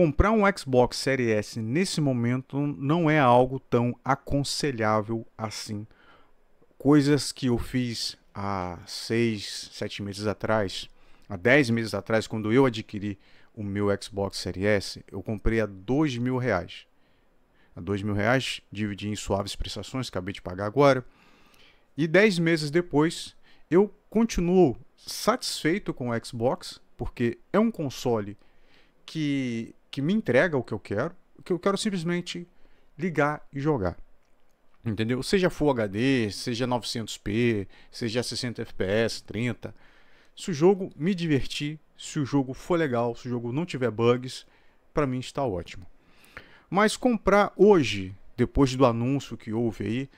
comprar um Xbox Series S nesse momento não é algo tão aconselhável assim. Coisas que eu fiz há 6, 7 meses atrás, há 10 meses atrás, quando eu adquiri o meu Xbox Series S, eu comprei a dois mil reais. A dois mil reais, dividi em suaves prestações, acabei de pagar agora. E 10 meses depois, eu continuo satisfeito com o Xbox, porque é um console que, que me entrega o que eu quero, que eu quero simplesmente ligar e jogar. Entendeu? Seja Full HD, seja 900p, seja 60 FPS, 30. Se o jogo me divertir, se o jogo for legal, se o jogo não tiver bugs, para mim está ótimo. Mas comprar hoje, depois do anúncio que houve aí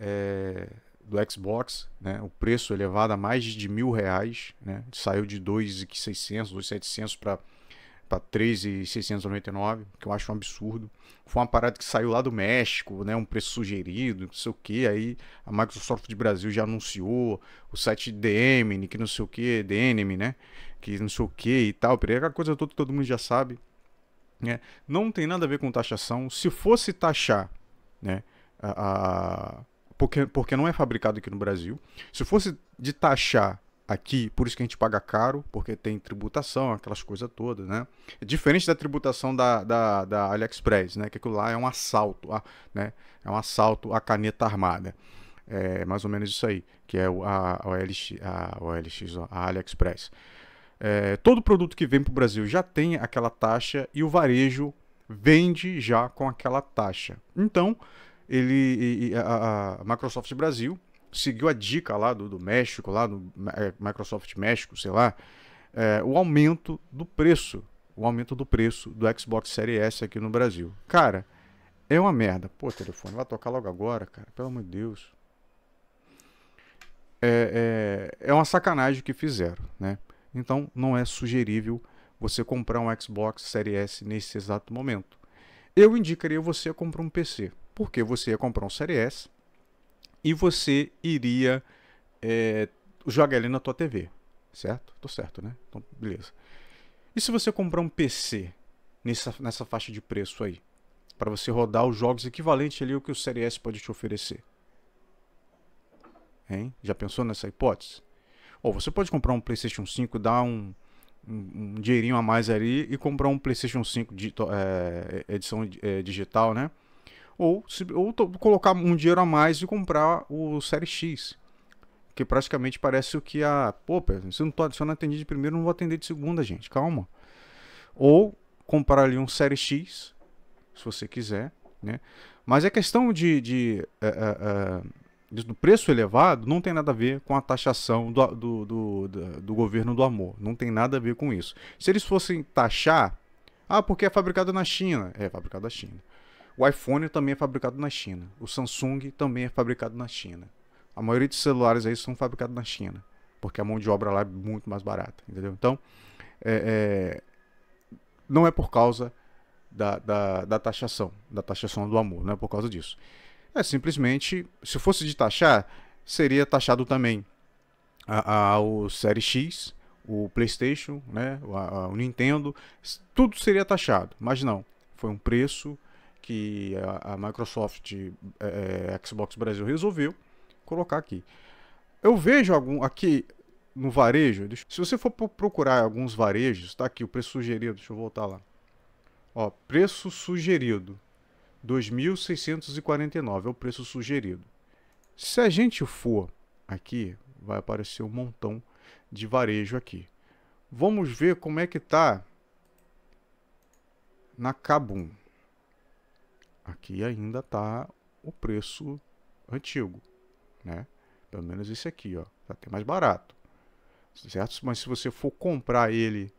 é, do Xbox, né, o preço elevado a mais de mil reais, né, saiu de 2.600, 2.700 para para 3,699, que eu acho um absurdo. Foi uma parada que saiu lá do México, né, um preço sugerido, não sei o que, aí a Microsoft de Brasil já anunciou, o site DM, que não sei o que, DNM, né, que não sei o que e tal, aquela coisa toda que todo mundo já sabe, né, não tem nada a ver com taxação, se fosse taxar, né, a, a porque, porque não é fabricado aqui no Brasil, se fosse de taxar aqui, por isso que a gente paga caro, porque tem tributação, aquelas coisas todas, né? É diferente da tributação da, da, da AliExpress, né? Que aquilo lá é um assalto, a, né? É um assalto à caneta armada. É mais ou menos isso aí, que é a, OLX, a, OLX, a AliExpress. É, todo produto que vem para o Brasil já tem aquela taxa e o varejo vende já com aquela taxa. Então, ele, a, a Microsoft Brasil seguiu a dica lá do, do México, lá do é, Microsoft México, sei lá, é, o aumento do preço, o aumento do preço do Xbox Series S aqui no Brasil. Cara, é uma merda. Pô, telefone, vai tocar logo agora, cara, pelo amor de Deus. É, é, é uma sacanagem que fizeram, né? Então, não é sugerível você comprar um Xbox Series S nesse exato momento. Eu indicaria você comprar um PC, porque você ia comprar um Series S, e você iria é, jogar ele na tua TV, certo? Tô certo, né? Então, beleza. E se você comprar um PC nessa, nessa faixa de preço aí, para você rodar os jogos equivalente ali ao que o Série S pode te oferecer? Hein? Já pensou nessa hipótese? Ou você pode comprar um PlayStation 5, dar um, um, um dinheirinho a mais ali e comprar um PlayStation 5 de, é, é, edição é, digital, né? ou, se, ou colocar um dinheiro a mais e comprar o Série X. Que praticamente parece o que a. Pô, se eu não tô adicionando atender de primeiro, não vou atender de segunda, gente. Calma. Ou comprar ali um Série X, se você quiser. Né? Mas a é questão de, de, é, é, de uh, uh, do preço elevado não tem nada a ver com a taxação do, do, do, do governo do amor. Não tem nada a ver com isso. Se eles fossem taxar, ah, porque é fabricado na China. É, é fabricado na China. O iPhone também é fabricado na China. O Samsung também é fabricado na China. A maioria dos celulares aí são fabricados na China, porque a mão de obra lá é muito mais barata, entendeu? Então, é, é, não é por causa da, da, da, taxação, da taxação do amor, não é por causa disso. É simplesmente, se fosse de taxar, seria taxado também a, a, o Série X, o PlayStation, né, a, o Nintendo, tudo seria taxado, mas não. Foi um preço que a, a Microsoft é, é, Xbox Brasil resolveu colocar aqui. Eu vejo algum aqui no varejo. Deixa, se você for procurar alguns varejos, está aqui o preço sugerido. Deixa eu voltar lá. Ó, preço sugerido 2.649 é o preço sugerido. Se a gente for aqui, vai aparecer um montão de varejo aqui. Vamos ver como é que tá na Kabum aqui ainda está o preço antigo, né? Pelo menos esse aqui, ó, tá até mais barato, certo? Mas se você for comprar ele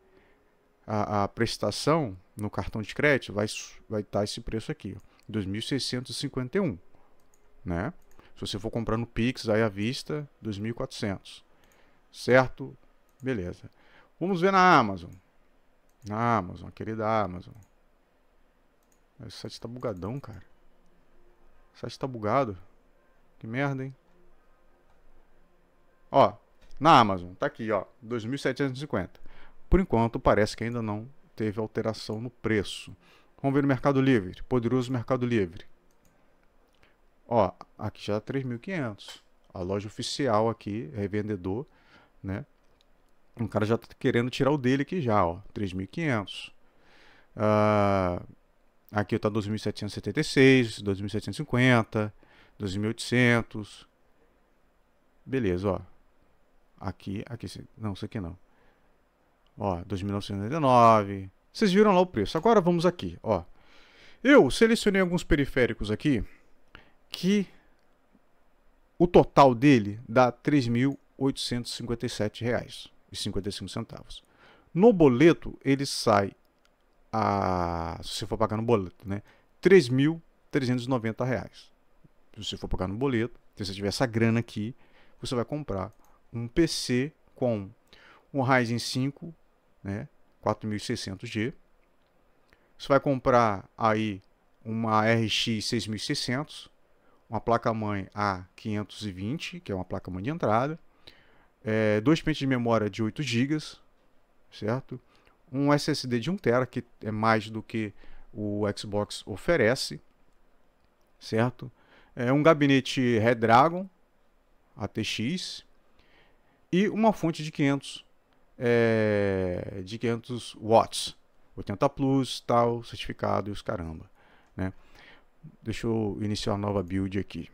a, a prestação no cartão de crédito, vai vai estar tá esse preço aqui, ó, 2.651, né? Se você for comprar no Pix, aí à vista, 2.400, certo? Beleza. Vamos ver na Amazon. Na Amazon, querida Amazon. O site tá bugadão, cara. O site tá bugado. Que merda, hein? Ó, na Amazon, tá aqui, ó, 2.750. Por enquanto, parece que ainda não teve alteração no preço. Vamos ver no Mercado Livre, poderoso Mercado Livre. Ó, aqui já 3.500. A loja oficial aqui, revendedor, né? O cara já tá querendo tirar o dele aqui já, ó, 3.500. Ah... Uh Aqui está 2776, 2750, 2800. Beleza, ó. Aqui, aqui, não, isso aqui não. Ó, 2999. Vocês viram lá o preço. Agora vamos aqui, ó. Eu selecionei alguns periféricos aqui que o total dele dá R$ 3.857,55. No boleto, ele sai a, se você for pagar no boleto, né? R$ reais. Se você for pagar no boleto, se você tiver essa grana aqui, você vai comprar um PC com um Ryzen 5, né? 4600G. Você vai comprar aí uma RX 6600, uma placa-mãe A520, que é uma placa-mãe de entrada, é, dois pentes de memória de 8 GB, certo? um SSD de 1TB, que é mais do que o Xbox oferece, certo? É um gabinete Redragon ATX e uma fonte de 500, é, de 500 watts, 80 plus, tal, certificado e os caramba, né? Deixa eu iniciar uma nova build aqui.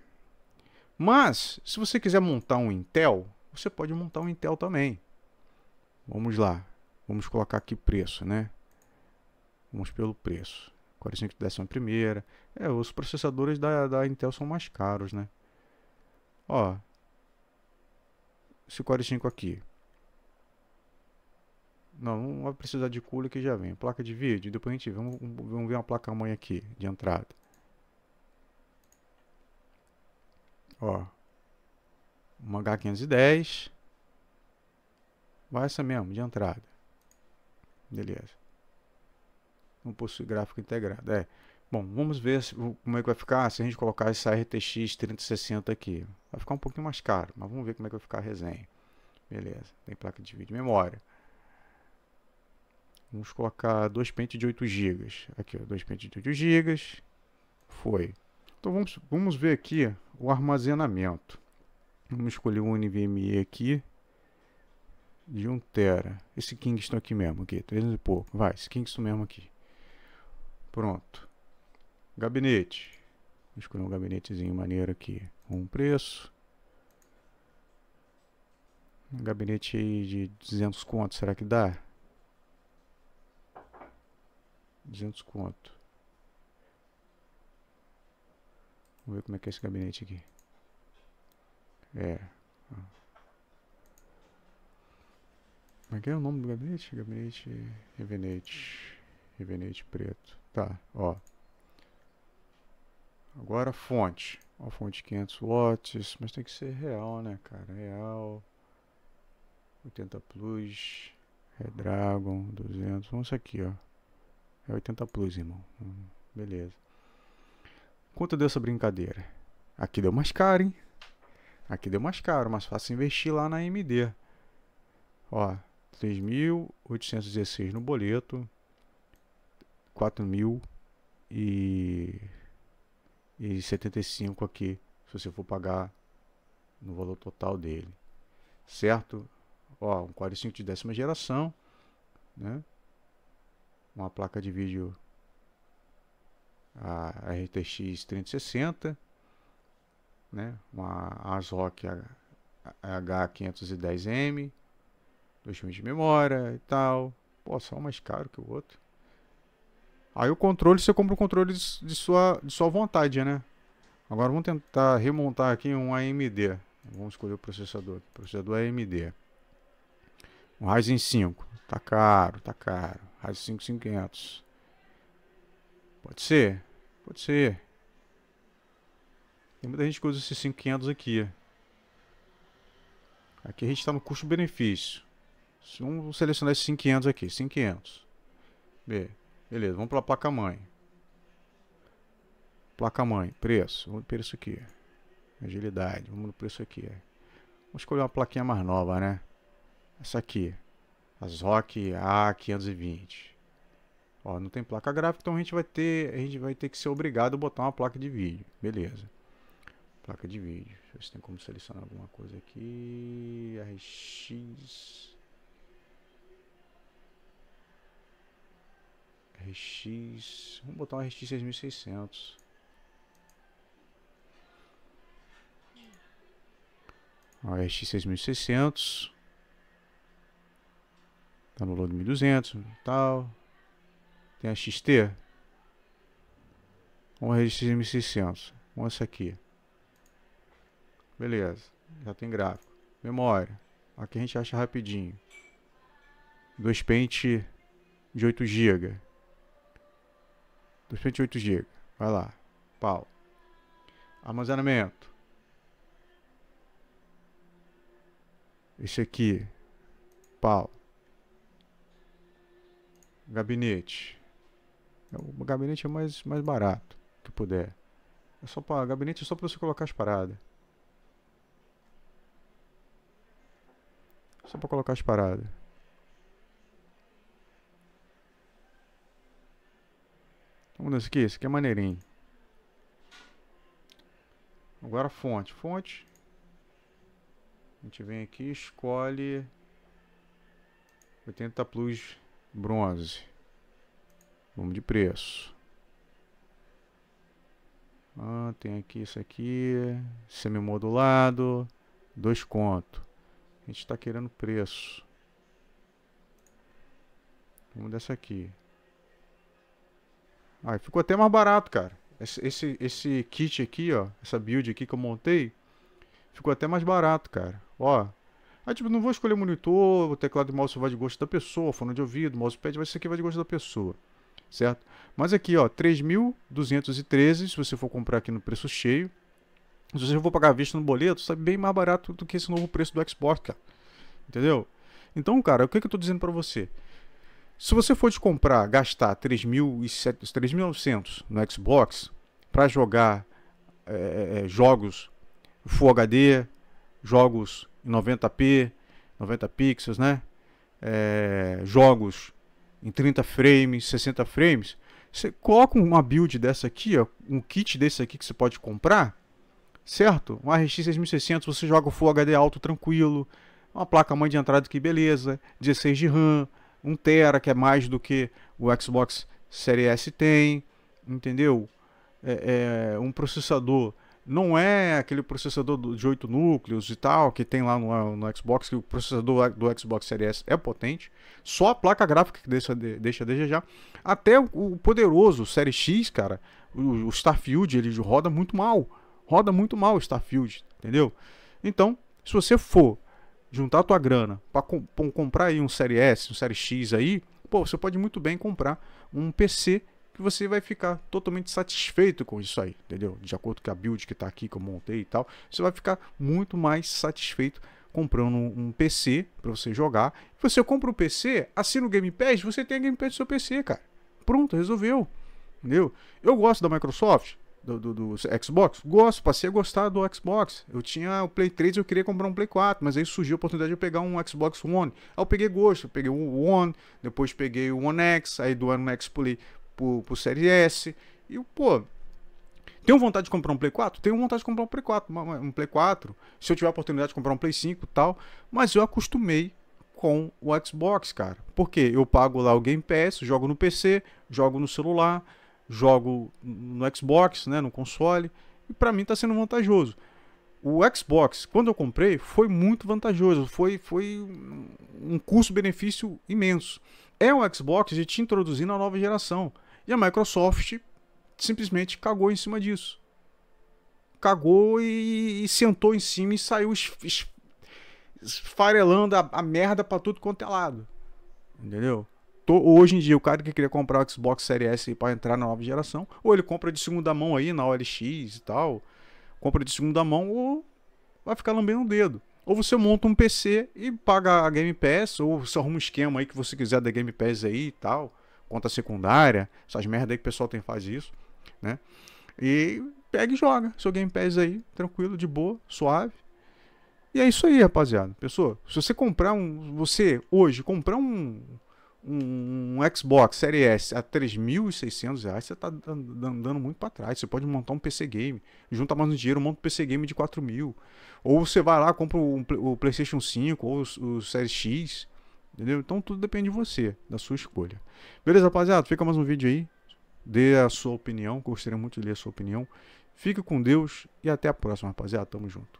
Mas, se você quiser montar um Intel, você pode montar um Intel também. Vamos lá. Vamos colocar aqui preço, né? Vamos pelo preço. 45 décima primeira. É, os processadores da, da Intel são mais caros, né? Ó. Esse 45 aqui. Não, não vai precisar de cooler que já vem. Placa de vídeo, depois a gente vê. Vamos, vamos ver uma placa mãe aqui, de entrada. Ó. Uma H510. Vai essa mesmo, de entrada. Beleza. É Não possui gráfico integrado. É. Bom, vamos ver se, como é que vai ficar se a gente colocar essa RTX 3060 aqui. Vai ficar um pouquinho mais caro, mas vamos ver como é que vai ficar a resenha. Beleza, tem placa de vídeo memória. Vamos colocar dois pentes de 8 GB. Aqui, ó, dois pentes de 8 GB. Foi. Então vamos, vamos ver aqui o armazenamento. Vamos escolher o NVMe aqui de 1 tera. Esse Kingston aqui mesmo, aqui, 300 e pouco. Vai, esse Kingston mesmo aqui. Pronto. Gabinete. Vou escolher um gabinetezinho maneiro aqui. Um preço. Um gabinete de 200 conto, será que dá? 200 conto. Vamos ver como é que é esse gabinete aqui. É. Como é que é o nome do gabinete? Gabinete Revenete. Revenete preto. Tá, ó. Agora fonte. Ó, fonte 500 watts, mas tem que ser real, né, cara? Real. 80 plus. Redragon, 200. Vamos aqui, ó. É 80 plus, irmão. Hum, beleza. Quanto deu essa brincadeira? Aqui deu mais caro, hein? Aqui deu mais caro, mais fácil investir lá na AMD. Ó, 3.816 no boleto, 4.075 aqui, se você for pagar no valor total dele, certo? Ó, um 45 de décima geração, né? Uma placa de vídeo a RTX 3060, né? Uma ASRock H510M, 2 GB de memória e tal. Pô, só um mais caro que o outro. Aí o controle, você compra o controle de, sua, de sua vontade, né? Agora vamos tentar remontar aqui um AMD. Vamos escolher o processador. Processador é AMD. Um Ryzen 5. Tá caro, tá caro. Ryzen 5 500. Pode ser? Pode ser. Tem muita gente que usa esses 500 aqui. Aqui a gente está no custo-benefício. Vamos selecionar esses 500 aqui. 500. Beleza, vamos para a placa-mãe. Placa-mãe, preço. Vamos isso aqui. Agilidade, vamos no preço aqui. Vamos escolher uma plaquinha mais nova, né? Essa aqui. A ZOC A520. Ó, não tem placa gráfica, então a gente vai ter, a gente vai ter que ser obrigado a botar uma placa de vídeo. Beleza. Placa de vídeo. Deixa eu ver se tem como selecionar alguma coisa aqui. RX RX. Vamos botar um RX 6600. Ó, RX 6600. Tá no load 1200 tal. Tem a XT. Uma RX 1600. Vamos essa aqui. Beleza. Já tem gráfico. Memória. Aqui a gente acha rapidinho. 2 pente de 8 GB. 28 GB. Vai lá. Pau. Armazenamento. Esse aqui. Pau. Gabinete. É, o gabinete é mais, mais barato que puder. É só para gabinete é só para você colocar as paradas. Só para colocar as paradas. Vamos nesse aqui, esse aqui é maneirinho. Agora fonte, fonte. A gente vem aqui e escolhe 80 plus bronze. Vamos de preço. Ah, tem aqui isso aqui, semimodulado, dois conto. A gente está querendo preço. Vamos dessa aqui. Aí ficou até mais barato, cara. Esse, esse, esse kit aqui, ó. Essa build aqui que eu montei. Ficou até mais barato, cara. Ó. Aí, tipo, não vou escolher monitor, o teclado e mouse vai de gosto da pessoa, fone de ouvido, mousepad, vai isso aqui vai de gosto da pessoa. Certo? Mas aqui, ó, 3.213, se você for comprar aqui no preço cheio. Se você for pagar a vista no boleto, sabe bem mais barato do que esse novo preço do Xbox, cara. Entendeu? Então, cara, o que, que eu tô dizendo para você? Se você for de comprar, gastar 3.900 no Xbox para jogar é, jogos Full HD, jogos em 90p, 90 pixels, né? É, jogos em 30 frames, 60 frames. Você coloca uma build dessa aqui, ó, um kit desse aqui que você pode comprar, certo? Um RX 6600, você joga o Full HD alto tranquilo, uma placa mãe de entrada que beleza, 16 de RAM, 1 tera, que é mais do que o Xbox Series S tem, entendeu? É, é, um processador não é aquele processador de 8 núcleos e tal, que tem lá no, no Xbox, que o processador do Xbox Series S é potente, só a placa gráfica que deixa, deixa desejar. Até o, o poderoso Série X, cara, o, o, Starfield, ele roda muito mal. Roda muito mal o Starfield, entendeu? Então, se você for juntar tua grana para com, comprar aí um Série S, um Série X aí, pô, você pode muito bem comprar um PC que você vai ficar totalmente satisfeito com isso aí, entendeu? De acordo com a build que está aqui, que eu montei e tal, você vai ficar muito mais satisfeito comprando um PC para você jogar. Você compra o um PC, assina o Game Pass, você tem a Game Pass do seu PC, cara. Pronto, resolveu. Entendeu? Eu gosto da Microsoft, do, do, do, Xbox? Gosto, passei a gostar do Xbox. Eu tinha o Play 3 eu queria comprar um Play 4, mas aí surgiu a oportunidade de eu pegar um Xbox One. Aí eu peguei gosto, eu peguei o One, depois peguei o One X, aí do One X pulei pro, pro Série S. E, pô, tenho vontade de comprar um Play 4? Tenho vontade de comprar um Play 4, um Play 4. Se eu tiver a oportunidade de comprar um Play 5 tal, mas eu acostumei com o Xbox, cara. Porque eu pago lá o Game Pass, jogo no PC, jogo no celular, jogo no Xbox, né, no console, e para mim está sendo vantajoso. O Xbox, quando eu comprei, foi muito vantajoso, foi, foi um custo-benefício imenso. É o Xbox de te introduzir na nova geração. E a Microsoft simplesmente cagou em cima disso. Cagou e, e sentou em cima e saiu es, es, esfarelando a, a merda para tudo quanto é lado. Entendeu? hoje em dia, o cara que queria comprar o Xbox Series S para entrar na nova geração, ou ele compra de segunda mão aí na OLX e tal, compra de segunda mão, ou vai ficar lambendo o dedo. Ou você monta um PC e paga a Game Pass, ou você arruma um esquema aí que você quiser da Game Pass aí e tal, conta secundária, essas merda aí que o pessoal tem faz isso, né? E pega e joga seu Game Pass aí, tranquilo, de boa, suave. E é isso aí, rapaziada. Pessoal, se você comprar um. Você hoje comprar um um, um Xbox Série S a 3.600 reais, você está andando muito para trás. Você pode montar um PC Game, junta mais um dinheiro, monta um PC Game de 4 mil. Ou você vai lá, compra o, o PlayStation 5 ou o, o Série X, entendeu? Então tudo depende de você, da sua escolha. Beleza, rapaziada? Fica mais um vídeo aí. Dê a sua opinião, gostaria muito de ler a sua opinião. Fique com Deus e até a próxima, rapaziada. Tamo junto.